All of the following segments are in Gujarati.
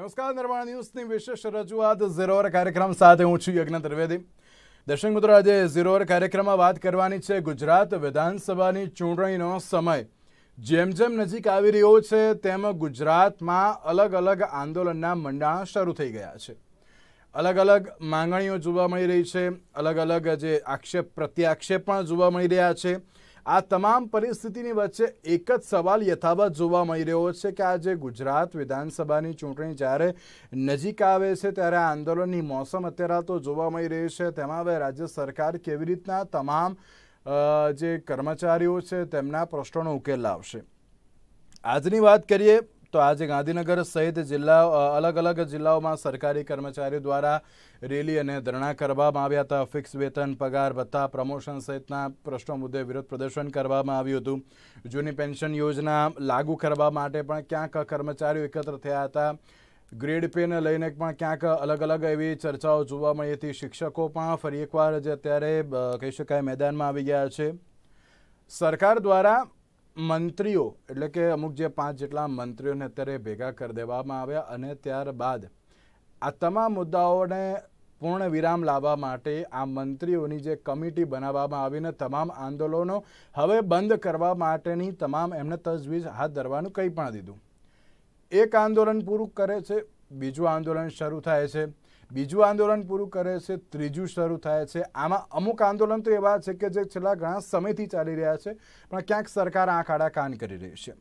નમસ્કાર નિર્માણ ન્યૂઝની વિશેષ રજૂઆત ઝીરોર કાર્યક્રમ સાથે હું છું યજ્ઞ ત્રિવેદી દર્શક મિત્રો આજે ઝીરોર કાર્યક્રમમાં વાત કરવાની છે ગુજરાત વિધાનસભાની ચૂંટણીનો સમય જેમ જેમ નજીક આવી રહ્યો છે તેમ ગુજરાતમાં અલગ અલગ આંદોલનના મંડાણ શરૂ થઈ ગયા છે અલગ અલગ માંગણીઓ જોવા મળી રહી છે અલગ અલગ જે આક્ષેપ પ્રત્યાક્ષેપ પણ જોવા મળી રહ્યા છે આ તમામ પરિસ્થિતિની વચ્ચે એક જ સવાલ યથાવત જોવા મળી રહ્યો છે કે આજે ગુજરાત વિધાનસભાની ચૂંટણી જ્યારે નજીક આવે છે ત્યારે આ આંદોલનની મોસમ અત્યારે તો જોવા મળી રહી છે તેમાં હવે રાજ્ય સરકાર કેવી રીતના તમામ જે કર્મચારીઓ છે તેમના પ્રશ્નોનો ઉકેલ લાવશે આજની વાત કરીએ તો આજે ગાંધીનગર સહિત જિલ્લા અલગ અલગ જિલ્લાઓમાં સરકારી કર્મચારીઓ દ્વારા રેલી અને ધરણા કરવામાં આવ્યા હતા ફિક્સ વેતન પગાર ભત્તા પ્રમોશન સહિતના પ્રશ્નો મુદ્દે વિરોધ પ્રદર્શન કરવામાં આવ્યું હતું જૂની પેન્શન યોજના લાગુ કરવા માટે પણ ક્યાંક કર્મચારીઓ એકત્ર થયા હતા ગ્રેડ પેને લઈને પણ ક્યાંક અલગ અલગ એવી ચર્ચાઓ જોવા મળી હતી શિક્ષકો પણ ફરી એકવાર જે અત્યારે કહી શકાય મેદાનમાં આવી ગયા છે સરકાર દ્વારા મંત્રીઓ એટલે કે અમુક જે પાંચ જેટલા મંત્રીઓને અત્યારે ભેગા કરી દેવામાં આવ્યા અને ત્યારબાદ આ તમામ મુદ્દાઓને પૂર્ણ વિરામ લાવવા માટે આ મંત્રીઓની જે કમિટી બનાવવામાં આવીને તમામ આંદોલનો હવે બંધ કરવા માટેની તમામ એમને તજવીજ હાથ ધરવાનું કંઈ પણ દીધું એક આંદોલન પૂરું કરે છે બીજું આંદોલન શરૂ થાય છે બીજું આંદોલન પૂરું કરે છે ત્રીજું શરૂ થાય છે આમાં અમુક આંદોલન તો એવા છે કે જે છેલ્લા ઘણા સમયથી ચાલી રહ્યા છે પણ ક્યાંક સરકાર આંખ આડા કાન કરી રહી છે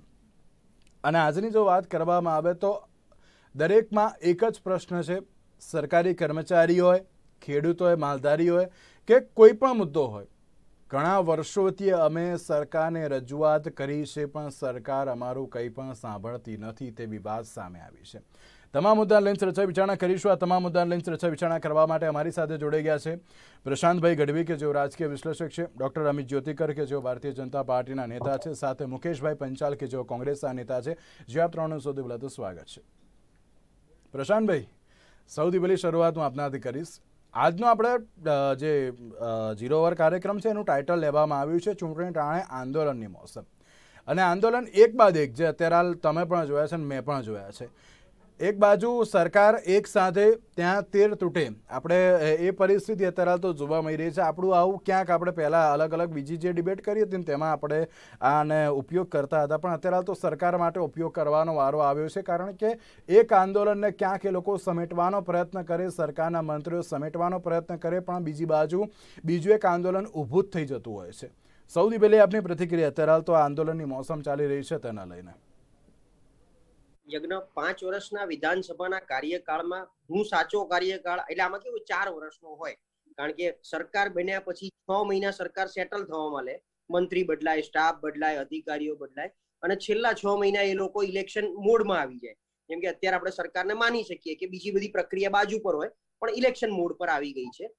અને આજની જો વાત કરવામાં આવે તો દરેકમાં એક જ પ્રશ્ન છે સરકારી કર્મચારી હોય ખેડૂત હોય માલધારી હોય કે કોઈ પણ મુદ્દો હોય ઘણા વર્ષોથી અમે સરકારને રજૂઆત કરી છે પણ સરકાર અમારું કંઈ પણ સાંભળતી નથી તે વિવાદ સામે આવી છે તમામ મુદ્દા લઈને ચર્ચા વિચારણા કરીશું આ તમામ મુદ્દા લઈને ચર્ચા વિચારણા કરવા માટે અમારી સાથે જોડાઈ ગયા છે પ્રશાંતભાઈ ગઢવી કે જેઓ રાજકીય વિશ્લેષક છે ડૉક્ટર અમિત જ્યોતિકર કે જેઓ ભારતીય જનતા પાર્ટીના નેતા છે સાથે મુકેશભાઈ પંચાલ કે જેઓ કોંગ્રેસના નેતા છે જે આપ ત્રણનું સૌથી પહેલાં તો સ્વાગત છે પ્રશાંતભાઈ સૌથી પહેલી શરૂઆત હું આપનાથી કરીશ આજનો આપણે જે ઝીરો ઓવર કાર્યક્રમ છે એનું ટાઇટલ લેવામાં આવ્યું છે ચૂંટણી ટાણે આંદોલનની મોસમ અને આંદોલન એક બાદ એક જે અત્યારે હાલ તમે પણ જોયા છે અને મેં પણ જોયા છે એક બાજુ સરકાર એક સાથે ત્યાં તેર તૂટે આપણે એ પરિસ્થિતિ અત્યારે તો જોવા મળી રહી છે આપણું આવું ક્યાંક આપણે પહેલાં અલગ અલગ બીજી જે ડિબેટ કરી હતી તેમાં આપણે આને ઉપયોગ કરતા હતા પણ અત્યારે તો સરકાર માટે ઉપયોગ કરવાનો વારો આવ્યો છે કારણ કે એક આંદોલનને ક્યાંક એ લોકો સમેટવાનો પ્રયત્ન કરે સરકારના મંત્રીઓ સમેટવાનો પ્રયત્ન કરે પણ બીજી બાજુ બીજું એક આંદોલન ઊભું જ થઈ જતું હોય છે સૌથી પહેલી આપની પ્રતિક્રિયા અત્યારે હાલ તો આંદોલનની મોસમ ચાલી રહી છે તેના લઈને યજ્ઞ પાંચ વર્ષના વિધાનસભાના કાર્યકાળમાં હું સાચો કાર્યકાળ એટલે આમાં કેવું ચાર વર્ષનો હોય કારણ કે સરકાર બન્યા પછી છ મહિના સરકાર સેટલ થવા મળે મંત્રી બદલાય સ્ટાફ બદલાય અધિકારીઓ બદલાય અને છેલ્લા છ મહિના એ લોકો ઇલેક્શન મોડમાં આવી જાય જેમ કે અત્યારે આપણે સરકારને માની શકીએ કે બીજી બધી પ્રક્રિયા બાજુ પર હોય પણ ઇલેક્શન મોડ પર આવી ગઈ છે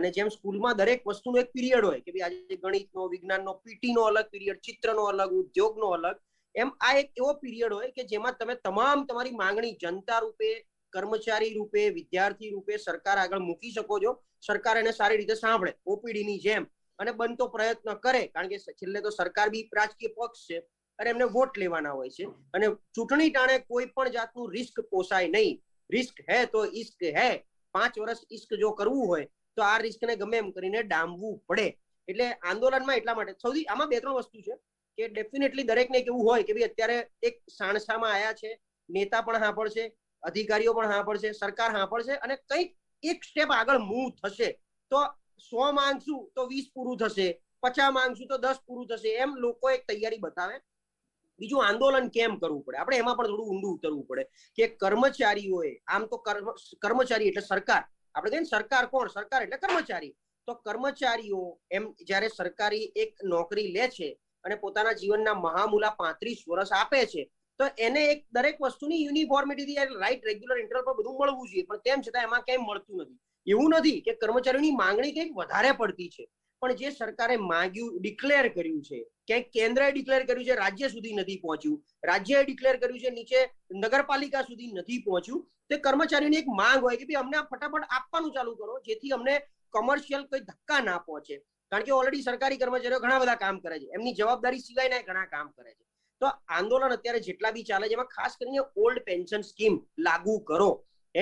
અને જેમ સ્કૂલમાં દરેક વસ્તુનો એક પિરિયડ હોય કે ભાઈ આજે ગણિતનો વિજ્ઞાનનો પીટીનો અલગ પીરિયડ ચિત્રનો અલગ ઉદ્યોગનો અલગ એમ આ એક એવો પીરિયડ હોય કે જેમાં તમે તમામ તમારી માંગણી જનતા રૂપે કર્મચારી રૂપે વિદ્યાર્થી રૂપે સરકાર આગળ મૂકી શકો છો સરકાર એને સારી રીતે સાંભળે ઓપીડીની જેમ અને બનતો પ્રયત્ન કરે કારણ કે છેલ્લે તો સરકાર બી રાજકીય પક્ષ છે અને એમને વોટ લેવાના હોય છે અને ચૂંટણી ટાણે કોઈ પણ જાતનું રિસ્ક પોસાય નહીં રિસ્ક હે તો ઇસ્ક હે પાંચ વર્ષ ઇસ્ક જો કરવું હોય તો આ રિસ્કને ગમે એમ કરીને ડામવું પડે એટલે આંદોલનમાં એટલા માટે સૌથી આમાં બે ત્રણ વસ્તુ છે કે ડેફિનેટલી દરેકને કેવું હોય કે ભાઈ અત્યારે એક સાણસામાં આવ્યા છે નેતા પણ સાંભળશે અધિકારીઓ પણ સાંભળશે સરકાર સાંભળશે અને કંઈક એક સ્ટેપ આગળ મૂવ થશે તો સો માંગશું તો વીસ પૂરું થશે પચાસ માંગશું તો દસ પૂરું થશે એમ લોકો એક તૈયારી બતાવે બીજું આંદોલન કેમ કરવું પડે આપણે એમાં પણ થોડું ઊંડું ઉતરવું પડે કે કર્મચારીઓએ આમ તો કર્મચારી એટલે સરકાર આપણે કહીએ સરકાર કોણ સરકાર એટલે કર્મચારી તો કર્મચારીઓ એમ જ્યારે સરકારી એક નોકરી લે છે અને પોતાના જીવનના મહામૂલા પાંત્રીસ વર્ષ આપે છે તો એને એક દરેક વસ્તુની યુનિફોર્મિટીથી રાઈટ રેગ્યુલર ઇન્ટરવલ પર બધું મળવું જોઈએ પણ તેમ છતાં એમાં ક્યાંય મળતું નથી એવું નથી કે કર્મચારીઓની માંગણી કંઈક વધારે પડતી છે પણ જે સરકારે માંગ્યું ડિક્લેર કર્યું છે ક્યાંક કેન્દ્રએ ડિક્લેર કર્યું છે રાજ્ય સુધી નથી પહોંચ્યું રાજ્યએ ડિક્લેર કર્યું છે નીચે નગરપાલિકા સુધી નથી પહોંચ્યું તે કર્મચારીની એક માંગ હોય કે ભાઈ અમને ફટાફટ આપવાનું ચાલુ કરો જેથી અમને કમર્શિયલ કોઈ ધક્કા ના પહોંચે કારણ કે ઓલરેડી સરકારી કર્મચારીઓ ઘણા બધા કામ કરે છે એમની જવાબદારી સિવાયના ઘણા કામ કરે છે તો આંદોલન અત્યારે જેટલા બી ચાલે છે એમાં ખાસ કરીને ઓલ્ડ પેન્શન સ્કીમ લાગુ કરો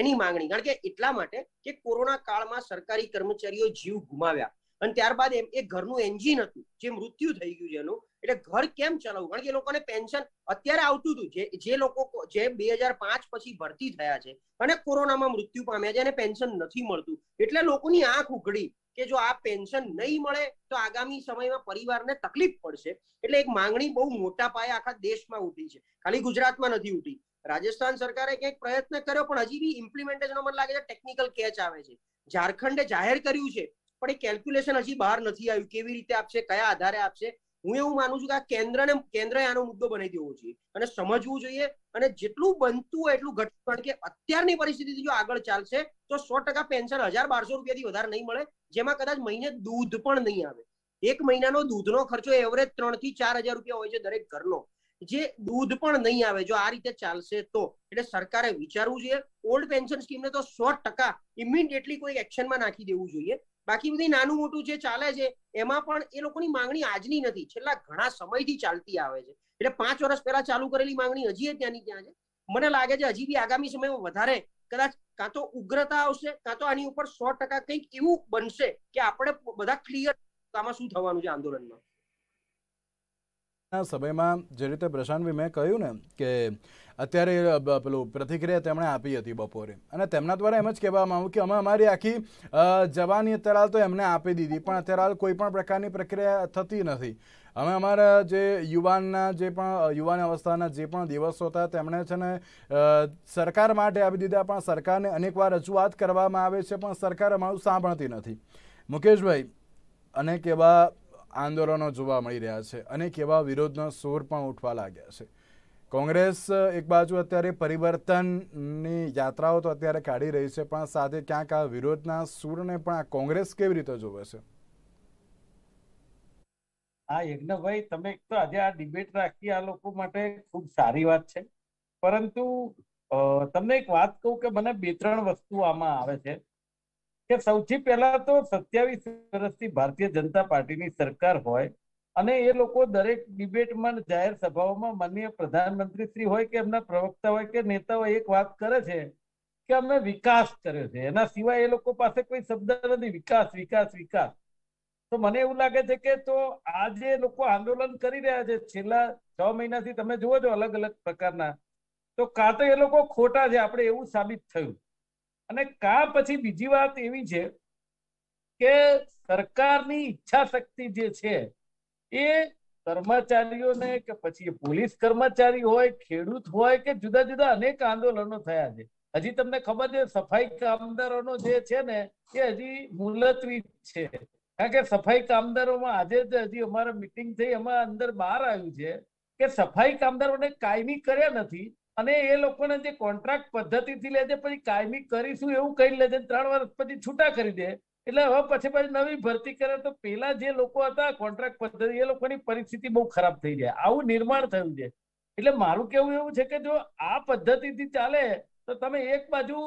એની માંગણી કારણ કે એટલા માટે કે કોરોના કાળમાં સરકારી કર્મચારીઓ જીવ ગુમાવ્યા અને ત્યારબાદ એમ એ ઘરનું એન્જિન હતું જે મૃત્યુ થઈ ગયું છે એનું એટલે ઘર કેમ ચલાવવું કારણ કે એ લોકોને પેન્શન અત્યારે આવતું હતું જે જે લોકો જે બે હજાર પાંચ પછી ભરતી થયા છે અને કોરોનામાં મૃત્યુ પામ્યા છે અને પેન્શન નથી મળતું એટલે લોકોની આંખ ઉઘડી કે જો આ પેન્શન નહીં મળે તો આગામી સમયમાં પરિવારને તકલીફ પડશે એટલે એક માંગણી બહુ મોટા પાયે આખા દેશમાં ઉઠી છે ખાલી ગુજરાતમાં નથી ઉઠી રાજસ્થાન સરકારે ક્યાંક પ્રયત્ન કર્યો પણ હજી બી ઇમ્પ્લિમેન્ટેશન મને લાગે છે ટેકનિકલ કેચ આવે છે ઝારખંડે જાહેર કર્યું છે પણ એ કેલ્ક્યુલેશન હજી બહાર નથી આવ્યું કેવી રીતે આપશે કયા આધારે આપશે હું એવું માનું છું કે આ કેન્દ્રને કેન્દ્રએ આનો મુદ્દો બની દેવો જોઈએ અને સમજવું જોઈએ અને જેટલું બનતું હોય એટલું ઘટવું કારણ કે અત્યારની પરિસ્થિતિથી જો આગળ ચાલશે તો સો ટકા પેન્શન હજાર બારસો રૂપિયાથી વધારે નહીં મળે જેમાં કદાચ મહિને દૂધ પણ નહીં આવે એક મહિનાનો દૂધનો ખર્ચો એવરેજ ત્રણ થી ચાર હજાર રૂપિયા હોય છે દરેક ઘરનો જે દૂધ પણ નહીં આવે જો આ રીતે ચાલશે તો એટલે સરકારે વિચારવું જોઈએ ઓલ્ડ પેન્શન સ્કીમને તો સો ટકા ઇમિડિયેટલી કોઈ એક્શનમાં નાખી દેવું જોઈએ બાકી બધી નાનું મોટું જે ચાલે છે એમાં પણ એ લોકોની માંગણી આજની નથી છેલ્લા ઘણા સમયથી ચાલતી આવે છે એટલે પાંચ વર્ષ પહેલા ચાલુ કરેલી માંગણી હજી ત્યાંની ત્યાં છે મને લાગે છે હજી બી આગામી સમયમાં વધારે કદાચ કાં તો ઉગ્રતા આવશે કાં તો આની ઉપર સો ટકા કંઈક એવું બનશે કે આપણે બધા ક્લિયર આમાં શું થવાનું છે આંદોલનમાં સમયમાં જે રીતે પ્રશાંતભાઈ મેં કહ્યું ને કે અત્યારે પેલું પ્રતિક્રિયા તેમણે આપી હતી બપોરે અને તેમના દ્વારા એમ જ કહેવામાં આવ્યું કે અમે અમારી આખી જવાની અત્યારે હાલ તો એમને આપી દીધી પણ અત્યારે હાલ કોઈ પણ પ્રકારની પ્રક્રિયા થતી નથી અમે અમારા જે યુવાનના જે પણ યુવાન અવસ્થાના જે પણ દિવસો હતા તેમણે છે ને સરકાર માટે આપી દીધા પણ સરકારને અનેકવાર રજૂઆત કરવામાં આવે છે પણ સરકાર અમારું સાંભળતી નથી મુકેશભાઈ અનેક એવા આંદોલનો જોવા મળી રહ્યા છે અને કેવા વિરોધનો સૂર પણ ઉઠવા લાગ્યા છે કોંગ્રેસ એક બાજુ અત્યારે પરિવર્તનની યાત્રાઓ તો અત્યારે કાઢી રહી છે પણ સાથે ક્યાંક આ વિરોધના સૂરને પણ આ કોંગ્રેસ કેવી રીતે જોવે છે હા યજ્ઞભાઈ તમે એક તો આજે આ ડિબેટ રાખી આ લોકો માટે ખૂબ સારી વાત છે પરંતુ તમને એક વાત કહું કે મને બે ત્રણ વસ્તુ આમાં આવે છે કે સૌથી પહેલા તો સત્યાવીસ વર્ષથી ભારતીય જનતા પાર્ટીની સરકાર હોય અને એ લોકો દરેક ડિબેટમાં જાહેર સભાઓમાં માનનીય પ્રધાનમંત્રી શ્રી હોય કે એમના પ્રવક્તા હોય કે નેતા હોય એક વાત કરે છે કે અમે વિકાસ કર્યો છે એના સિવાય એ લોકો પાસે કોઈ શબ્દ નથી વિકાસ વિકાસ વિકાસ તો મને એવું લાગે છે કે તો આ જે લોકો આંદોલન કરી રહ્યા છે છેલ્લા છ મહિનાથી તમે જુઓ છો અલગ અલગ પ્રકારના તો કાં તો એ લોકો ખોટા છે આપણે એવું સાબિત થયું અને કા પછી બીજી વાત એવી છે કે સરકારની ઈચ્છા શક્તિ જે છે એ કર્મચારીઓને કે પછી પોલીસ કર્મચારી હોય ખેડૂત હોય કે જુદા જુદા અનેક આંદોલનો થયા છે હજી તમને ખબર છે સફાઈ કામદારોનો જે છે ને એ હજી મુલતવી છે કારણ કે સફાઈ કામદારોમાં આજે જ હજી અમારે મિટિંગ થઈ એમાં અંદર બહાર આવ્યું છે કે સફાઈ કામદારોને કાયમી કર્યા નથી અને એ લોકોને જે કોન્ટ્રાક્ટ પદ્ધતિથી લે છે પછી કાયમી કરીશું એવું કહી લે છે ત્રણ વર્ષ પછી છૂટા કરી દે એટલે હવે પછી પાછી નવી ભરતી કરે તો પેલા જે લોકો હતા કોન્ટ્રાક્ટ પદ્ધતિ એ લોકોની પરિસ્થિતિ બહુ ખરાબ થઈ જાય આવું નિર્માણ થયું છે એટલે મારું કેવું એવું છે કે જો આ પદ્ધતિથી ચાલે તો તમે એક બાજુ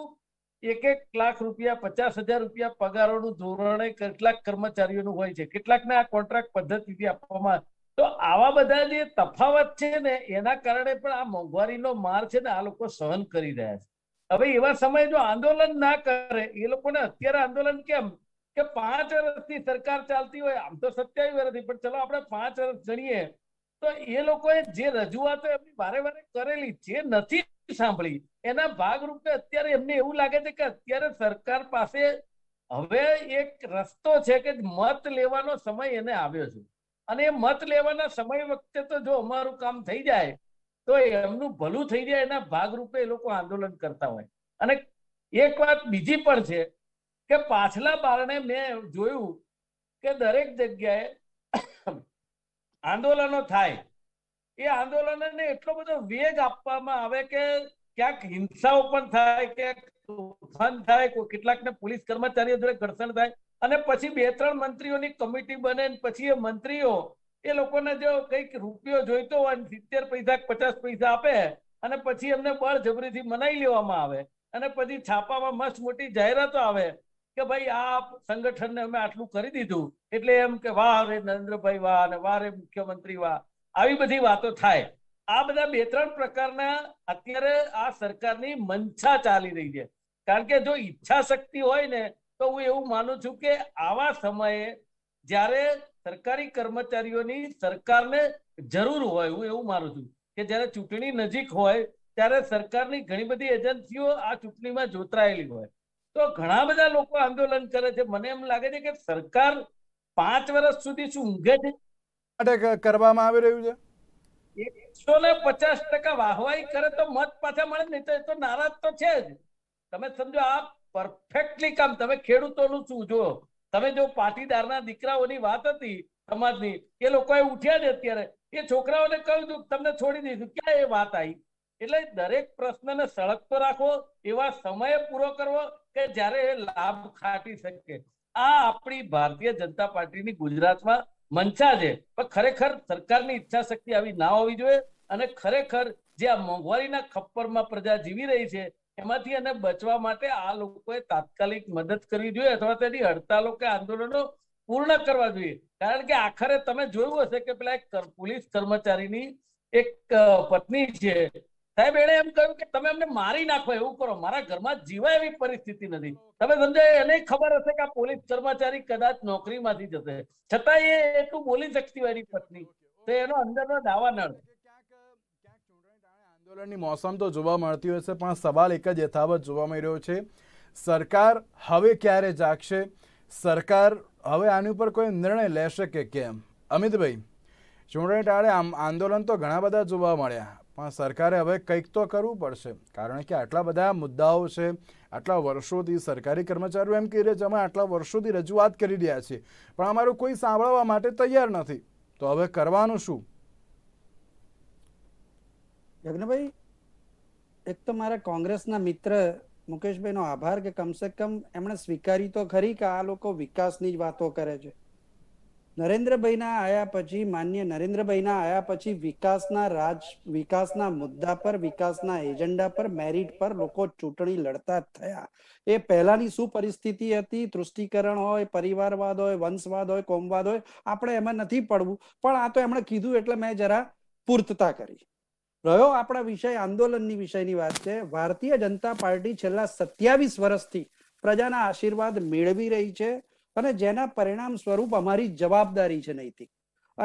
એક એક લાખ રૂપિયા પચાસ હજાર રૂપિયા પગારોનું ધોરણે કેટલાક કર્મચારીઓનું હોય છે કેટલાકને આ કોન્ટ્રાક્ટ પદ્ધતિથી આપવામાં તો આવા બધા જે તફાવત છે ને એના કારણે પણ આ મોંઘવારીનો માર છે ને આ લોકો સહન કરી રહ્યા છે હવે એવા સમયે જો આંદોલન ના કરે એ લોકોને અત્યારે આંદોલન કેમ કે પાંચ વર્ષથી સરકાર ચાલતી હોય આમ તો સત્યાવીસ વર્ષથી પણ ચલો આપણે પાંચ વર્ષ ગણીએ તો એ લોકોએ જે રજૂઆતો એમની વારે વારે કરેલી જે નથી સાંભળી એના ભાગરૂપે અત્યારે એમને એવું લાગે છે કે અત્યારે સરકાર પાસે હવે એક રસ્તો છે કે મત લેવાનો સમય એને આવ્યો છે અને એ મત લેવાના સમય વખતે તો જો અમારું કામ થઈ જાય તો એમનું ભલું થઈ જાય એના ભાગરૂપે એ લોકો આંદોલન કરતા હોય અને એક વાત બીજી પણ છે કે પાછલા બારણે મેં જોયું કે દરેક જગ્યાએ આંદોલનો થાય એ આંદોલનને એટલો બધો વેગ આપવામાં આવે કે ક્યાંક હિંસાઓ પણ થાય કે તોફાન થાય કેટલાકને પોલીસ કર્મચારીઓ જોડે ઘર્ષણ થાય અને પછી બે ત્રણ મંત્રીઓની કમિટી બને પછી એ મંત્રીઓ એ લોકોને જો કઈક રૂપિયો જોઈતો હોય સિત્તેર પૈસા પચાસ પૈસા આપે અને પછી એમને બળજબરીથી મનાઈ લેવામાં આવે અને પછી છાપામાં મસ્ત મોટી જાહેરાતો આવે કે ભાઈ આ સંગઠનને અમે આટલું કરી દીધું એટલે એમ કે વાહ રે નરેન્દ્રભાઈ વાહ અને વાહ રે મુખ્યમંત્રી વાહ આવી બધી વાતો થાય આ બધા બે ત્રણ પ્રકારના અત્યારે આ સરકારની મંછા ચાલી રહી છે કારણ કે જો ઈચ્છા શક્તિ હોય ને તો હું એવું માનું છું કે આવા સમયે જ્યારે સરકારી કર્મચારીઓની સરકારને જરૂર હોય હું એવું માનું છું કે જ્યારે ચૂંટણી નજીક હોય ત્યારે સરકારની ઘણી બધી એજન્સીઓ આ ચૂંટણીમાં જોતરાયેલી હોય તો ઘણા બધા લોકો આંદોલન કરે છે મને એમ લાગે છે કે સરકાર પાંચ વર્ષ સુધી શું ઊંઘે છે અટેક કરવામાં આવી રહ્યું છે એકસો ને પચાસ ટકા વાહવાઈ કરે તો મત પાછા મળે નહીં તો એ તો નારાજ તો છે જ તમે સમજો આ પરફેક્ટલી કામ તમે ખેડૂતોનું શું જો તમે જો પાટીદારના દીકરાઓની વાત હતી સમાજની એ લોકોએ ઉઠ્યા ને અત્યારે એ છોકરાઓને કહ્યું હતું તમને છોડી દીધું ક્યાં એ વાત આવી એટલે દરેક પ્રશ્નને સળગતો રાખવો એવા સમયે પૂરો કરવો કે જ્યારે લાભ ખાટી શકે આ આપણી ભારતીય જનતા પાર્ટીની ગુજરાતમાં મંચા છે પણ ખરેખર સરકારની ઈચ્છા શક્તિ આવી ના હોવી જોઈએ અને ખરેખર જે આ મોંઘવારીના ખપ્પરમાં પ્રજા જીવી રહી છે એમાંથી એને બચવા માટે આ લોકોએ તાત્કાલિક મદદ કરવી જોઈએ અથવા તેની હડતાલો કે આંદોલનો પૂર્ણ કરવા જોઈએ કારણ કે આખરે તમે જોયું હશે કે પેલા એક પોલીસ કર્મચારીની એક પત્ની છે સાહેબ એને એમ કહ્યું કે તમે અમને મારી નાખો એવું કરો મારા ઘરમાં જીવા એવી પરિસ્થિતિ નથી તમે સમજાય એને ખબર હશે કે આ પોલીસ કર્મચારી કદાચ નોકરીમાંથી જશે છતાં એ એટલું બોલી શકતી હોય એની પત્ની તો એનો અંદરનો દાવા નળ આંદોલનની મોસમ તો જોવા મળતી હોય છે પણ સવાલ એક જ યથાવત જોવા મળી રહ્યો છે સરકાર હવે ક્યારે જાગશે સરકાર હવે આની ઉપર કોઈ નિર્ણય લેશે કે કેમ અમિતભાઈ ચૂંટણી ટાળે આમ આંદોલન તો ઘણા બધા જોવા મળ્યા પણ સરકારે હવે કંઈક તો કરવું પડશે કારણ કે આટલા બધા મુદ્દાઓ છે આટલા વર્ષોથી સરકારી કર્મચારીઓ એમ કહી રહ્યા છે અમે આટલા વર્ષોથી રજૂઆત કરી રહ્યા છીએ પણ અમારું કોઈ સાંભળવા માટે તૈયાર નથી તો હવે કરવાનું શું યજ્ઞભાઈ એક તો મારા કોંગ્રેસના મિત્ર મુકેશભાઈનો આભાર કે કમસે કમ એમણે સ્વીકારી તો ખરી કે આ લોકો વિકાસની જ વાતો કરે છે નરેન્દ્રભાઈના આયા પછી માન્ય નરેન્દ્રભાઈના આયા પછી વિકાસના રાજ વિકાસના મુદ્દા પર વિકાસના એજન્ડા પર મેરિટ પર લોકો ચૂંટણી લડતા થયા એ પહેલાની શું પરિસ્થિતિ હતી તૃષ્ટિકરણ હોય પરિવારવાદ હોય વંશવાદ હોય કોમવાદ હોય આપણે એમાં નથી પડવું પણ આ તો એમણે કીધું એટલે મેં જરા પૂર્તતા કરી રહ્યો આપણા વિષય આંદોલનની વિષયની વાત છે ભારતીય જનતા પાર્ટી છેલ્લા સત્યાવીસ વર્ષથી પ્રજાના આશીર્વાદ મેળવી રહી છે અને જેના પરિણામ સ્વરૂપ અમારી જવાબદારી છે નૈતિક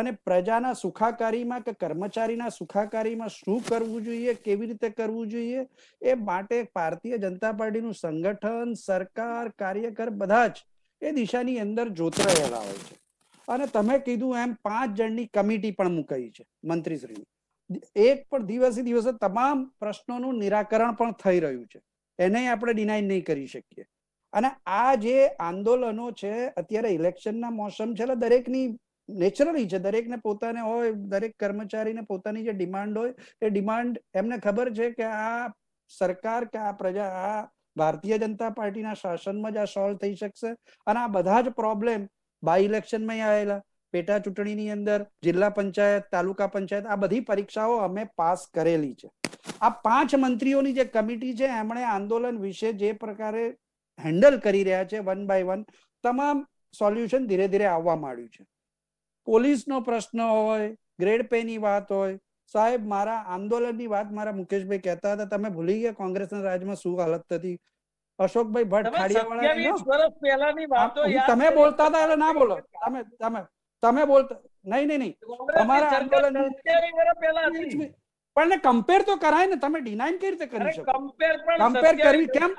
અને પ્રજાના સુખાકારીમાં કે કર્મચારીના સુખાકારીમાં શું કરવું જોઈએ કેવી રીતે કરવું જોઈએ એ માટે ભારતીય જનતા પાર્ટીનું સંગઠન સરકાર કાર્યકર બધા જ એ દિશાની અંદર રહેલા હોય છે અને તમે કીધું એમ પાંચ જણની કમિટી પણ મુકાઈ છે મંત્રીશ્રીની એક પણ દિવસે દિવસે તમામ પ્રશ્નોનું નિરાકરણ પણ થઈ રહ્યું છે એને આપણે ડિનાય નહીં કરી શકીએ અને આ જે આંદોલનો છે અત્યારે ઇલેક્શનના મોસમ છે એટલે દરેકની નેચરલી છે દરેકને પોતાને હોય દરેક કર્મચારીને પોતાની જે ડિમાન્ડ હોય એ ડિમાન્ડ એમને ખબર છે કે આ સરકાર કે આ પ્રજા આ ભારતીય જનતા પાર્ટીના શાસનમાં જ આ સોલ્વ થઈ શકશે અને આ બધા જ પ્રોબ્લેમ બાય ઇલેક્શનમાં આવેલા પેટા ચૂંટણીની અંદર જિલ્લા પંચાયત તાલુકા પંચાયત આ બધી પરીક્ષાઓ અમે પાસ કરેલી છે આ પાંચ મંત્રીઓની જે કમિટી છે એમણે આંદોલન વિશે જે પ્રકારે હેન્ડલ કરી રહ્યા છે વન બાય વન તમામ સોલ્યુશન ધીરે ધીરે આવવા માંડ્યું છે પોલીસનો પ્રશ્ન હોય ગ્રેડ પેની વાત હોય સાહેબ મારા આંદોલનની વાત મારા મુકેશભાઈ કહેતા હતા તમે ભૂલી ગયા કોંગ્રેસના રાજમાં શું હાલત હતી અશોકભાઈ ભટ્ટ ખાડિયાવાળા તમે બોલતા હતા એટલે ના બોલો તમે તમે તમે બોલતા નહીં નહીં નહીં તમારા આંદોલન પણ કમ્પેર તો કરાય ને તમે ડિનાઇન કઈ રીતે કરી શકો કમ્પેર પણ કમ્પેર કરવી કેમ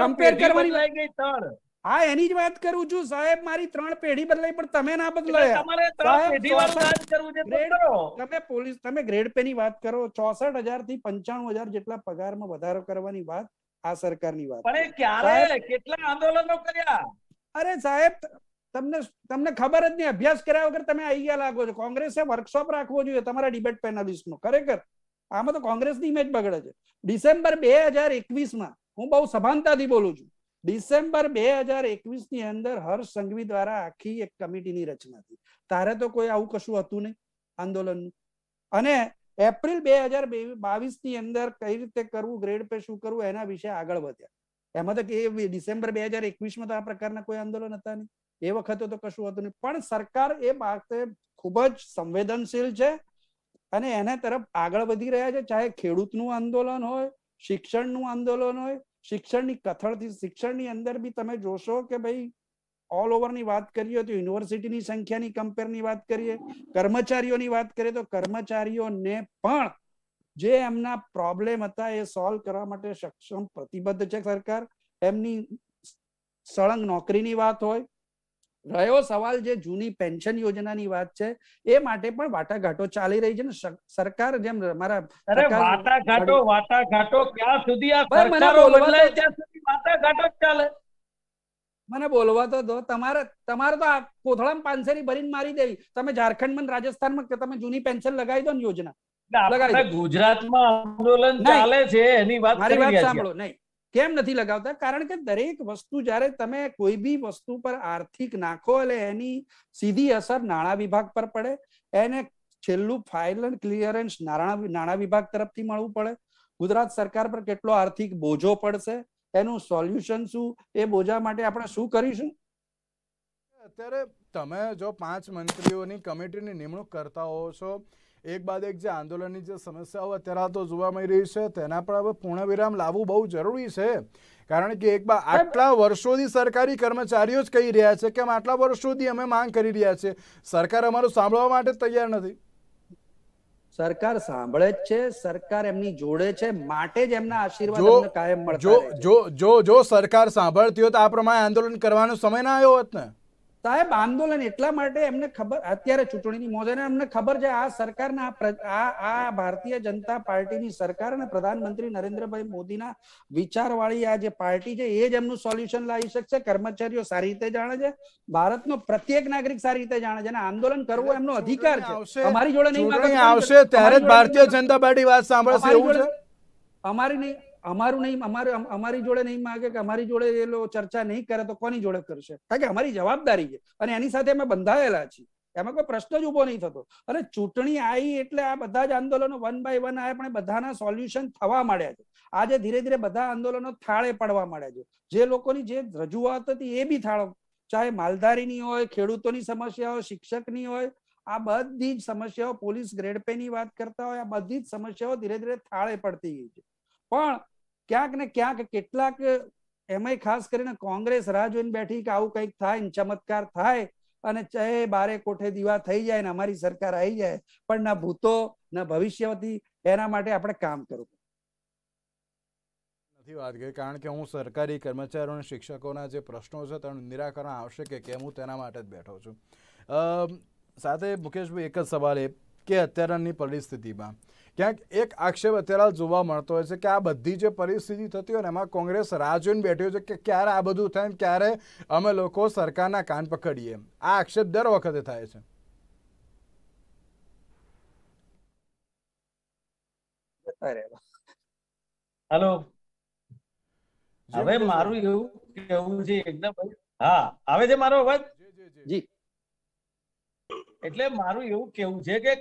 કમ્પેર કરવાની લઈ ગઈ ત્રણ હા એની જ વાત કરું છું સાહેબ મારી ત્રણ પેઢી બદલાઈ પણ તમે ના બદલાય તમારે ત્રણ પેઢી વાત કરવું છે તમે પોલીસ તમે ગ્રેડ પે ની વાત કરો 64000 થી 95000 જેટલા પગારમાં વધારો કરવાની વાત આ સરકારની વાત પણ ક્યારે કેટલા આંદોલનો કર્યા અરે સાહેબ તમને તમને ખબર જ નહીં અભ્યાસ કર્યા વગર તમે આવી ગયા લાગો છો કોંગ્રેસે વર્કશોપ રાખવો જોઈએ તમારા ડિબેટ પેનલિસ્ટનો ખરેખર આમાં તો કોંગ્રેસની ઇમેજ બગડે છે ડિસેમ્બર બે હજાર એકવીસમાં હું બહુ સભાનતાથી બોલું છું ડિસેમ્બર બે હજાર એકવીસની અંદર હર્ષ સંઘવી દ્વારા આખી એક કમિટીની રચના થઈ તારે તો કોઈ આવું કશું હતું નહીં આંદોલનનું અને એપ્રિલ બે હજાર બાવીસની અંદર કઈ રીતે કરવું ગ્રેડ પે શું કરવું એના વિશે આગળ વધ્યા એમાં તો કે ડિસેમ્બર બે હજાર એકવીસમાં તો આ પ્રકારના કોઈ આંદોલન હતા નહીં એ વખતે તો કશું હતું નહીં પણ સરકાર એ બાબતે ખૂબ જ સંવેદનશીલ છે અને એના તરફ આગળ વધી રહ્યા છે ચાહે ખેડૂતનું આંદોલન હોય શિક્ષણનું આંદોલન હોય શિક્ષણની કથળથી શિક્ષણની અંદર બી તમે જોશો કે ભાઈ ઓલ ઓવરની વાત કરીએ તો યુનિવર્સિટીની સંખ્યાની કમ્પેરની વાત કરીએ કર્મચારીઓની વાત કરીએ તો કર્મચારીઓને પણ જે એમના પ્રોબ્લેમ હતા એ સોલ્વ કરવા માટે સક્ષમ પ્રતિબદ્ધ છે સરકાર એમની સળંગ નોકરીની વાત હોય રહ્યો સવાલ જે જૂની પેન્શન યોજનાની વાત છે એ માટે પણ વાટાઘાટો ચાલી રહી છે ને સરકાર જેમ મારા વાટાઘાટો વાટાઘાટો ક્યાં સુધી વાટાઘાટો ચાલે મને બોલવા તો દો તમારે તમારે તો આ કોથળામાં પાંચસેરી ભરીને મારી દેવી તમે ઝારખંડમાં રાજસ્થાનમાં તમે જૂની પેન્શન લગાવી દો ને યોજના ગુજરાતમાં આંદોલન ચાલે છે એની વાત મારી વાત સાંભળો નહીં કેમ નથી લગાવતા કારણ કે દરેક વસ્તુ જ્યારે તમે કોઈ બી વસ્તુ પર આર્થિક નાખો એટલે એની સીધી અસર નાણાં વિભાગ પર પડે એને છેલ્લું ફાઇલ ક્લિયરન્સ નાણાં વિભાગ તરફથી મળવું પડે ગુજરાત સરકાર પર કેટલો આર્થિક બોજો પડશે એનું સોલ્યુશન શું એ બોજા માટે આપણે શું કરીશું અત્યારે તમે જો પાંચ મંત્રીઓની કમિટીની નિમણૂક કરતા હો છો એક બાદ એક જે આંદોલનની જે સમસ્યાઓ અત્યારે તો જોવા મળી રહી છે તેના પર હવે પૂર્ણવિરામ લાવવું બહુ જરૂરી છે કારણ કે એક બાદ આટલા વર્ષોથી સરકારી કર્મચારીઓ જ કહી રહ્યા છે કે આટલા વર્ષોથી અમે માંગ કરી રહ્યા છે સરકાર અમારું સાંભળવા માટે તૈયાર નથી સરકાર સાંભળે જ છે સરકાર એમની જોડે છે માટે જ એમના આશીર્વાદ અમને કાયમ મળતા જો જો જો સરકાર સાંભળતી હોય તો આ પ્રમાણે આંદોલન કરવાનો સમય ના આવ્યો હોત ને સાહેબ આંદોલન એટલા માટે એમને ખબર અત્યારે ચૂંટણીની મોજને એમને ખબર છે આ સરકારના આ ભારતીય જનતા પાર્ટીની સરકાર અને પ્રધાનમંત્રી નરેન્દ્રભાઈ મોદીના વિચારવાળી આ જે પાર્ટી છે એ જ એમનું સોલ્યુશન લાવી શકશે કર્મચારીઓ સારી રીતે જાણે છે ભારતનો પ્રત્યેક નાગરિક સારી રીતે જાણે છે અને આંદોલન કરવું એમનો અધિકાર છે અમારી જોડે નહીં આવશે ત્યારે જ ભારતીય જનતા પાર્ટી વાત સાંભળશે એવું છે અમારી નહીં અમારું નહીં અમારે અમારી જોડે નહીં માગે કે અમારી જોડે એ લોકો ચર્ચા નહીં કરે તો કોની જોડે કરશે કારણ કે અમારી જવાબદારી છે અને એની સાથે અમે બંધાયેલા છીએ એમાં કોઈ પ્રશ્ન જ ઉભો નહીં થતો અને ચૂંટણી આવી એટલે આ બધા જ આંદોલનો વન બાય વન આવ્યા પણ બધાના સોલ્યુશન થવા માંડ્યા છે આજે ધીરે ધીરે બધા આંદોલનો થાળે પડવા માંડ્યા છે જે લોકોની જે રજૂઆત હતી એ બી થાળો ચાહે માલધારીની હોય ખેડૂતોની સમસ્યા હોય શિક્ષકની હોય આ બધી જ સમસ્યાઓ પોલીસ ગ્રેડ પે ની વાત કરતા હોય આ બધી જ સમસ્યાઓ ધીરે ધીરે થાળે પડતી ગઈ છે પણ ક્યાંક ને ક્યાંક કેટલાક એમાંય ખાસ કરીને કોંગ્રેસ રાહ જોઈને બેઠી કે આવું કંઈક થાય ને ચમત્કાર થાય અને ચાહે બારે કોઠે દીવા થઈ જાય ને અમારી સરકાર આવી જાય પણ ના ભૂતો ના ભવિષ્યવતી એના માટે આપણે કામ કરવું નથી વાત કરી કારણ કે હું સરકારી કર્મચારીઓ અને શિક્ષકોના જે પ્રશ્નો છે તેનું નિરાકરણ આવશે કે કેમ હું તેના માટે જ બેઠો છું સાથે મુકેશભાઈ એક જ સવાલ એ કે અત્યારની પરિસ્થિતિમાં ક્યાંક એક આક્ષેપ અત્યારે જોવા મળતો હોય છે કે આ બધી જે પરિસ્થિતિ થતી હોય ને એમાં કોંગ્રેસ રાહ જોઈને બેઠી છે કે ક્યારે આ બધું થાય ને ક્યારે અમે લોકો સરકારના કાન પકડીએ આ આક્ષેપ દર વખતે થાય છે હેલો હવે મારું એવું કેવું છે એકદમ હા આવે છે મારો અવાજ એટલે મારું એવું કેવું છે કે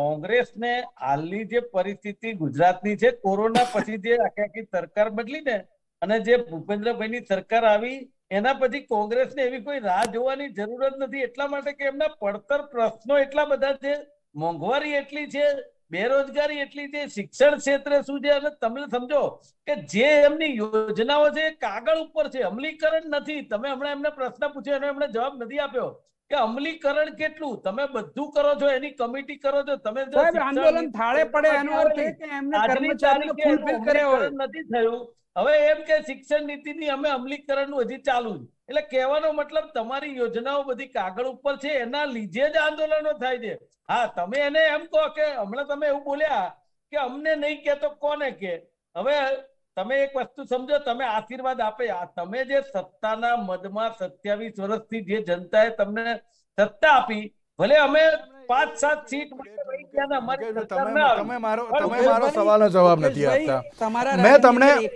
કોંગ્રેસને હાલની જે પરિસ્થિતિ ગુજરાતની છે કોરોના પછી જે આખી આખી સરકાર બદલી ને અને જે ભૂપેન્દ્રભાઈની સરકાર આવી એના પછી કોંગ્રેસને એવી કોઈ રાહ જોવાની જરૂર જ નથી એટલા માટે કે એમના પડતર પ્રશ્નો એટલા બધા છે મોંઘવારી એટલી છે બેરોજગારી એટલી છે શિક્ષણ ક્ષેત્રે શું છે અને તમે સમજો કે જે એમની યોજનાઓ છે કાગળ ઉપર છે અમલીકરણ નથી તમે હમણાં એમને પ્રશ્ન પૂછ્યો એનો એમણે જવાબ નથી આપ્યો કે અમલીકરણ કેટલું તમે બધું કરો છો એની કમિટી કરો છો તમે આંદોલન થાળે પડે એનો અર્થ એ કે એમને કર્મચારીને ફૂલફિલ કરે હોય નથી થયું હવે એમ કે શિક્ષણ નીતિ ની અમે અમલીકરણનું હજી ચાલુ જ એટલે કહેવાનો મતલબ તમારી યોજનાઓ બધી કાગળ ઉપર છે એના લીધે જ આંદોલનો થાય છે હા તમે એને એમ કહો કે હમણાં તમે એવું બોલ્યા કે અમને નહીં કે તો કોને કે હવે તમે એક વસ્તુ સમજો તમે આશીર્વાદ આપે તમે જે સત્તાના મદમાં સત્યાવીસ વર્ષથી જે જનતાએ તમને સત્તા આપી ભલે અમે પાંચ સાત સીટ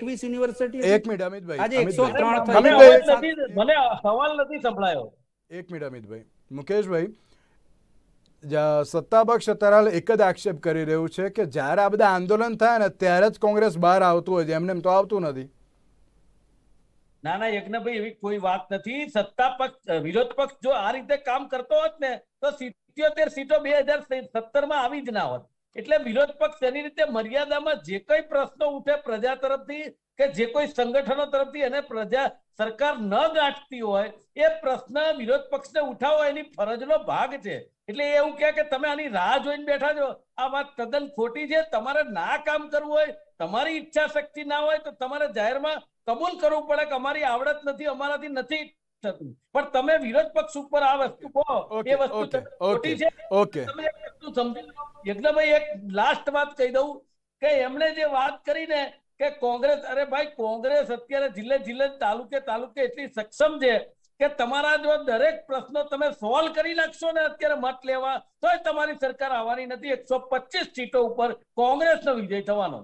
યુનિવર્સિટી એક મિનિટ અમિતભાઈ આજે સવાલ નથી સંભળાયો એક મિનિટ મુકેશભાઈ સત્તાપક્ષ સત્તારાલ એક જ આક્ષેપ કરી રહ્યું છે કે જ્યારે આ બધા આંદોલન થાય ને ત્યારે જ કોંગ્રેસ બહાર આવતું હોય છે એમને તો આવતું નથી ના ના યજ્ઞભાઈ એવી કોઈ વાત નથી સત્તા પક્ષ વિરોધ પક્ષ જો આ રીતે કામ કરતો હોત ને તો સિત્યોતેર સીટો બે હજાર સત્તર માં આવી જ ના હોત એટલે વિરોધ પક્ષ એની રીતે મર્યાદામાં જે કઈ પ્રશ્નો ઉઠે પ્રજા તરફથી કે જે કોઈ સંગઠનો તરફથી અને પ્રજા સરકાર ન ગાંઠતી હોય એ પ્રશ્ન વિરોધ પક્ષને ઉઠાવવો એની ફરજનો ભાગ છે એટલે એવું કહે કે તમે આની રાહ જોઈને બેઠા છો આ વાત તદ્દન ખોટી છે તમારે ના કામ કરવું હોય તમારી ઈચ્છા શક્તિ ના હોય તો તમારે જાહેરમાં કબૂલ કરવું પડે કે અમારી આવડત નથી અમારાથી નથી પણ તમે વિરોધ પક્ષ ઉપર આ વસ્તુ કહો એ વસ્તુ ખોટી છે તમે એક વસ્તુ સમજી લો યજ્ઞભાઈ એક લાસ્ટ વાત કહી દઉં કે એમણે જે વાત કરીને કે કોંગ્રેસ અરે ભાઈ કોંગ્રેસ અત્યારે જિલ્લે જિલ્લે તાલુકે તાલુકે એટલી સક્ષમ છે કે તમારા જો દરેક પ્રશ્નો તમે સોલ્વ કરી નાખશો ને અત્યારે મત લેવા તો તમારી સરકાર આવવાની નથી એકસો પચીસ સીટો ઉપર કોંગ્રેસનો વિજય થવાનો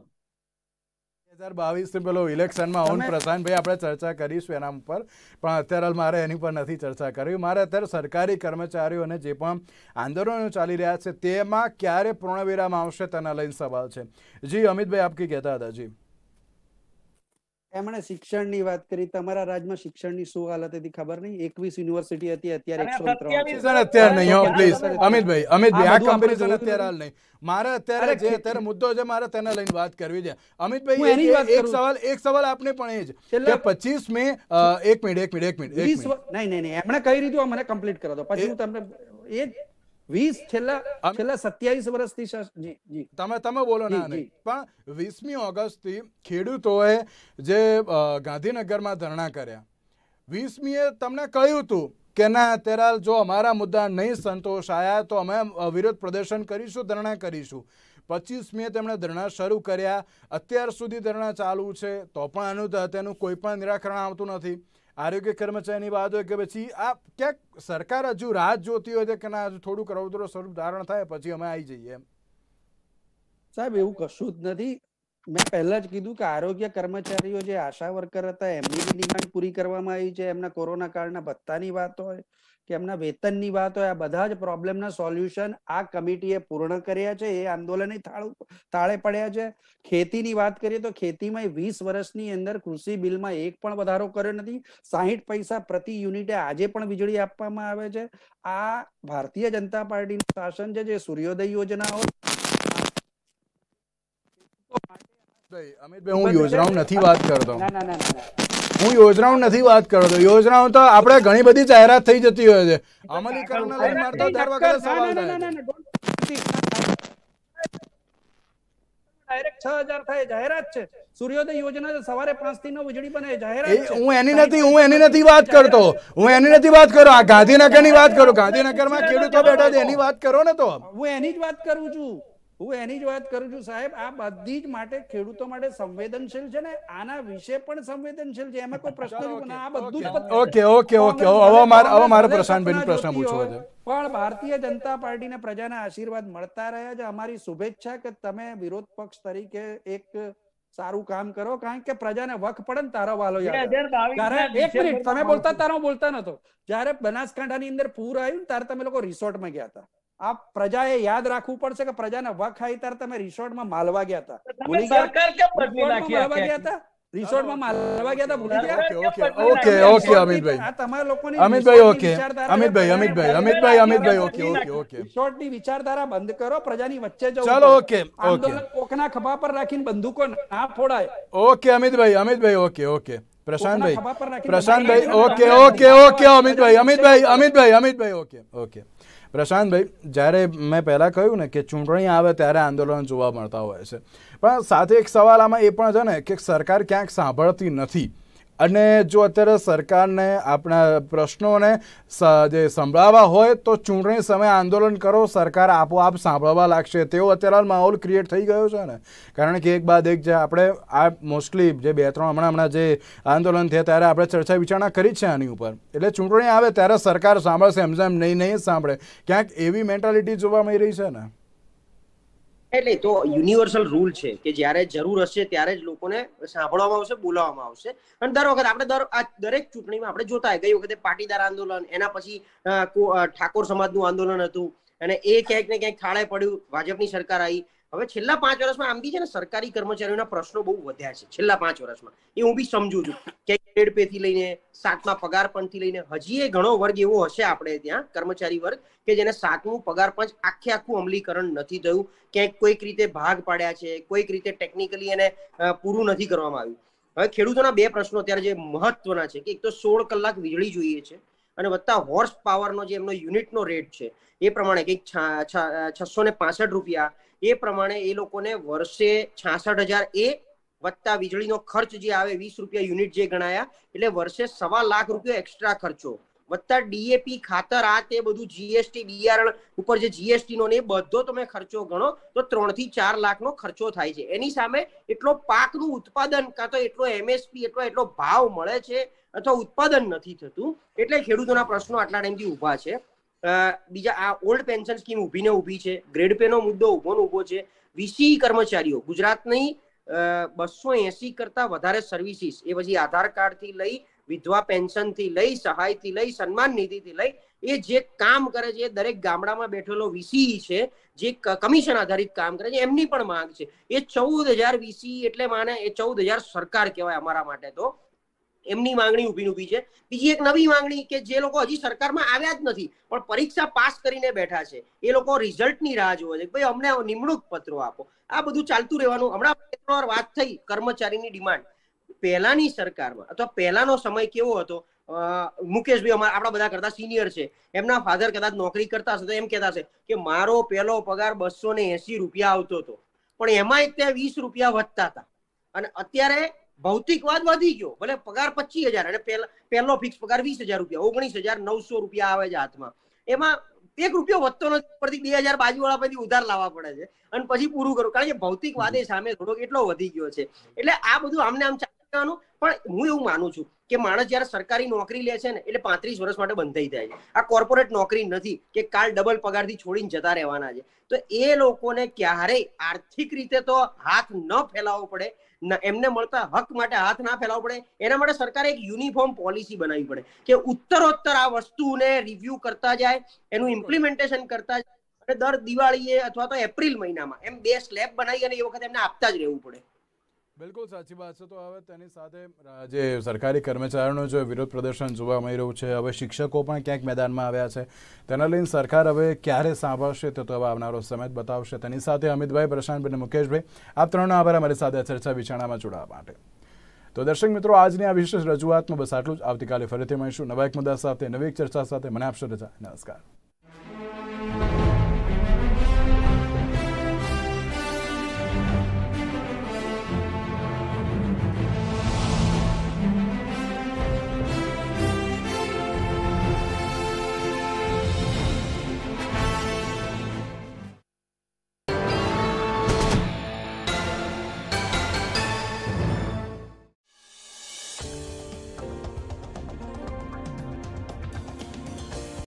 હજાર બાવીસથી પેલો ઇલેક્શનમાં ઓન પ્રશાંતભાઈ આપણે ચર્ચા કરીશું એના ઉપર પણ અત્યારે મારે એની પર નથી ચર્ચા કરવી મારે અત્યારે સરકારી કર્મચારીઓ કર્મચારીઓને જે પણ આંદોલનો ચાલી રહ્યા છે તેમાં ક્યારે પૂર્ણ વિરામ આવશે તેના લઈને સવાલ છે જી અમિતભાઈ આપ કી કહેતા હતા જી એમણે શિક્ષણની વાત કરી તમારા રાજ્યમાં શિક્ષણની શું હાલત હતી ખબર નહીં એકવીસ યુનિવર્સિટી હતી અત્યારે અત્યારે નહીં પ્લીઝ અમિતભાઈ અમિતભાઈ આ કમ્પેરિઝન અત્યારે હાલ નહીં મારે અત્યારે જે અત્યારે મુદ્દો છે મારે તેને લઈને વાત કરવી છે અમિતભાઈ એની વાત એક સવાલ એક સવાલ આપને પણ એ છે કે પચીસ મે એક મિનિટ એક મિનિટ એક મિનિટ નહીં નહીં એમણે કઈ રીતું મને કમ્પ્લીટ કરો તો પછી હું તમને એ વીસ છેલ્લા છેલ્લા સત્યાવીસ વર્ષથી તમે તમે બોલો ના પણ વીસમી ઓગસ્ટથી ખેડૂતોએ જે ગાંધીનગરમાં ધરણા કર્યા વીસમીએ તમને કહ્યું હતું કે ના અત્યારે જો અમારા મુદ્દા નહીં સંતોષાયા તો અમે વિરોધ પ્રદર્શન કરીશું ધરણા કરીશું પચીસમીએ તેમણે ધરણા શરૂ કર્યા અત્યાર સુધી ધરણા ચાલુ છે તો પણ આનું તેનું કોઈ પણ નિરાકરણ આવતું નથી આરોગ્ય કર્મચારીની વાત હોય કે પછી આ ક્યાંક સરકાર હજુ રાહ જોતી હોય કે ના હજુ થોડુંક કરોડરો સ્વરૂપ ધારણ થાય પછી અમે આવી જઈએ એમ સાહેબ એવું કશું જ નથી મેં પહેલા જ કીધું કે આરોગ્ય કર્મચારીઓ જે આશા વર્કર હતા એમની બી ડિમાન્ડ પૂરી કરવામાં આવી છે એમના કોરોના કાળના ભત્તાની વાત હોય કે એમના વેતનની વાત હોય આ બધા જ પ્રોબ્લેમના સોલ્યુશન આ કમિટીએ પૂર્ણ કર્યા છે એ આંદોલન તાળે પડ્યા છે ખેતીની વાત કરીએ તો ખેતીમાં વીસ વર્ષની અંદર કૃષિ બિલમાં એક પણ વધારો કર્યો નથી સાહીઠ પૈસા પ્રતિ યુનિટે આજે પણ વીજળી આપવામાં આવે છે આ ભારતીય જનતા પાર્ટીનું શાસન છે જે સૂર્યોદય યોજના હોય સૂર્યોદય સવારે હું એની નથી હું એની નથી વાત કરતો હું એની નથી વાત કરો આ ગાંધીનગર ની વાત કરો ગાંધીનગર માં ખેડૂતો બેઠા છે એની વાત કરો ને તો હું એની જ વાત કરું છું હું એની જ વાત કરું છું સાહેબ આ બધી જ માટે ખેડૂતો માટે સંવેદનશીલ છે ને આના વિશે પણ સંવેદનશીલ છે એમાં કોઈ પ્રશ્ન ઓકે ઓકે ઓકે હવે મારે પ્રશાંતભાઈ પ્રશ્ન પૂછવો છે પણ ભારતીય જનતા પાર્ટીને પ્રજાના આશીર્વાદ મળતા રહ્યા છે અમારી શુભેચ્છા કે તમે વિરોધ પક્ષ તરીકે એક સારું કામ કરો કારણ કે પ્રજાને વખ પડે ને તારો વાલો યાદ એક મિનિટ તમે બોલતા તારો બોલતા નતો જયારે બનાસકાંઠાની અંદર પૂર આવ્યું ત્યારે તમે લોકો રિસોર્ટમાં ગયા હતા આ પ્રજાએ યાદ રાખવું પડશે કે પ્રજાને વખાઈ ત્યારે તમે રિસોર્ટમાં માલવા ગયા હતા ભૂલી ગયા વિચારધારા બંધ કરો પ્રજાની વચ્ચે જાઓ ઓકે ઓકે કોકના ખભા પર રાખીને બંદૂકો ના ફોડાય okay Amitbhai Amitbhai okay okay Prashantbhai Prashantbhai okay okay okay Amitbhai Amitbhai Amitbhai Amitbhai okay okay Prashantbhai જ્યારે મેં પહેલાં કહ્યું ને કે ચૂંટણી આવે ત્યારે આંદોલન જોવા મળતા હોય છે પણ સાથે એક સવાલ આમાં એ પણ છે ને કે સરકાર ક્યાંક સાંભળતી નથી અને જો અત્યારે સરકારને આપણા પ્રશ્નોને જે સંભળાવવા હોય તો ચૂંટણી સમયે આંદોલન કરો સરકાર આપોઆપ સાંભળવા લાગશે તેવો અત્યારે માહોલ ક્રિએટ થઈ ગયો છે ને કારણ કે એક બાદ એક જે આપણે આ મોસ્ટલી જે બે ત્રણ હમણાં હમણાં જે આંદોલન થયા ત્યારે આપણે ચર્ચા વિચારણા કરી છે આની ઉપર એટલે ચૂંટણી આવે ત્યારે સરકાર સાંભળશે એમ જેમ નહીં નહીં સાંભળે ક્યાંક એવી મેન્ટાલિટી જોવા મળી રહી છે ને એટલે તો યુનિવર્સલ રૂલ છે કે જ્યારે જરૂર હશે ત્યારે જ લોકોને સાંભળવામાં આવશે બોલાવવામાં આવશે અને દર વખત આપણે દર આ દરેક ચૂંટણીમાં આપણે જોતા ગઈ વખતે પાટીદાર આંદોલન એના પછી ઠાકોર સમાજનું આંદોલન હતું અને એ ક્યાંક ને ક્યાંક ખાડે પડ્યું ભાજપની સરકાર આવી હવે છેલ્લા પાંચ વર્ષમાં આમ બી છે ને સરકારી કર્મચારીઓના પ્રશ્નો બહુ વધ્યા છે છેલ્લા પાંચ વર્ષમાં એ હું બી સમજુ છું કે ગ્રેડ પે થી લઈને સાતમા પગાર પંચ થી લઈને હજી એ ઘણો વર્ગ એવો હશે આપણે ત્યાં કર્મચારી વર્ગ કે જેને સાતમું પગાર પંચ આખે આખું અમલીકરણ નથી થયું ક્યાંક કોઈક રીતે ભાગ પાડ્યા છે કોઈક રીતે ટેકનિકલી એને પૂરું નથી કરવામાં આવ્યું હવે ખેડૂતોના બે પ્રશ્નો અત્યારે જે મહત્વના છે કે એક તો સોળ કલાક વીજળી જોઈએ છે અને વધતા હોર્સ પાવરનો જે એમનો યુનિટનો રેટ છે એ પ્રમાણે કંઈક છસો ને પાસઠ રૂપિયા એ પ્રમાણે એ લોકોને વર્ષે છાસઠ હજાર એ વત્તા વીજળીનો ખર્ચ જે આવે વીસ રૂપિયા યુનિટ જે ગણાયા એટલે વર્ષે સવા લાખ રૂપિયા એક્સ્ટ્રા ખર્ચો વત્તા ડીએપી ખાતર આ તે બધું જીએસટી બિયારણ ઉપર જે જીએસટી નો ને બધો તમે ખર્ચો ગણો તો ત્રણ થી ચાર લાખ નો ખર્ચો થાય છે એની સામે એટલો પાકનું ઉત્પાદન કાં તો એટલો એમએસપી એટલો એટલો ભાવ મળે છે અથવા ઉત્પાદન નથી થતું એટલે ખેડૂતોના પ્રશ્નો આટલા ટાઈમથી ઉભા છે બીજા આ ઓલ્ડ પેન્શન સ્કીમ ઊભી ને ઊભી છે ગ્રેડ પે નો મુદ્દો ઊભો ને ઊભો છે વીસી કર્મચારીઓ ગુજરાતની બસો એસી કરતા વધારે સર્વિસીસ એ પછી આધાર કાર્ડ થી લઈ વિધવા પેન્શન થી લઈ સહાય થી લઈ સન્માન નિધિ થી લઈ એ જે કામ કરે છે એ દરેક ગામડામાં બેઠેલો વીસી છે જે કમિશન આધારિત કામ કરે છે એમની પણ માંગ છે એ ચૌદ હજાર વીસી એટલે માને એ ચૌદ હજાર સરકાર કહેવાય અમારા માટે તો એમની માંગણી ઉભી ઉભી છે બીજી એક નવી માંગણી કે જે લોકો હજી સરકારમાં આવ્યા જ નથી પણ પરીક્ષા પાસ કરીને બેઠા છે એ લોકો રિઝલ્ટની રાહ જોવે છે ભાઈ અમને નિમણૂક પત્રો આપો આ બધું ચાલતું રહેવાનું હમણાં વાત થઈ કર્મચારીની ડિમાન્ડ પહેલાની સરકારમાં અથવા પહેલાનો સમય કેવો હતો મુકેશભાઈ અમારા આપણા બધા કરતા સિનિયર છે એમના ફાધર કદાચ નોકરી કરતા હશે તો એમ કહેતા છે કે મારો પહેલો પગાર બસો ને એસી રૂપિયા આવતો હતો પણ એમાં એક ત્યાં વીસ રૂપિયા વધતા હતા અને અત્યારે ભૌતિકવાદ વધી ગયો ભલે પગાર પચીસ હજાર અને પહેલો ફિક્સ પગાર વીસ હજાર રૂપિયા ઓગણીસ હજાર નવસો રૂપિયા આવે છે હાથમાં એમાં એક રૂપિયો વધતો નથી પરથી બે હજાર બાજુવાળા પછી ઉધાર લાવવા પડે છે અને પછી પૂરું કરવું કારણ કે ભૌતિકવાદ એ સામે થોડો એટલો વધી ગયો છે એટલે આ બધું આમને આમ ચાલવાનું પણ હું એવું માનું છું કે માણસ જયારે સરકારી નોકરી લે છે ને એટલે પાંત્રીસ વર્ષ માટે બંધાઈ જાય છે આ કોર્પોરેટ નોકરી નથી કે કાલ ડબલ પગારથી છોડીને જતા રહેવાના છે તો એ લોકોને ક્યારેય આર્થિક રીતે તો હાથ ન ફેલાવવો પડે એમને મળતા હક માટે હાથ ના ફેલાવવો પડે એના માટે સરકારે એક યુનિફોર્મ પોલિસી બનાવવી પડે કે ઉત્તરોત્તર આ વસ્તુને રિવ્યુ કરતા જાય એનું ઇમ્પ્લિમેન્ટેશન કરતા જાય અને દર દિવાળીએ અથવા તો એપ્રિલ મહિનામાં એમ બે સ્લેબ બનાવી અને એ વખતે એમને આપતા જ રહેવું પડે બિલકુલ સાચી વાત છે તો હવે તેની સાથે જે સરકારી કર્મચારીઓનો જે વિરોધ પ્રદર્શન જોવા મળી રહ્યું છે હવે શિક્ષકો પણ ક્યાંક મેદાનમાં આવ્યા છે તેના લઈને સરકાર હવે ક્યારે સાંભળશે તો હવે આવનારો સમય બતાવશે તેની સાથે અમિતભાઈ પ્રશાંતભાઈ અને મુકેશભાઈ આપ ત્રણનો આભાર અમારી સાથે ચર્ચા વિચારણામાં જોડાવા માટે તો દર્શક મિત્રો આજની આ વિશેષ રજૂઆતમાં બસ આટલું જ આવતીકાલે ફરીથી મળીશું નવા એક મુદ્દા સાથે નવી એક ચર્ચા સાથે મને આપશો રજા નમસ્કાર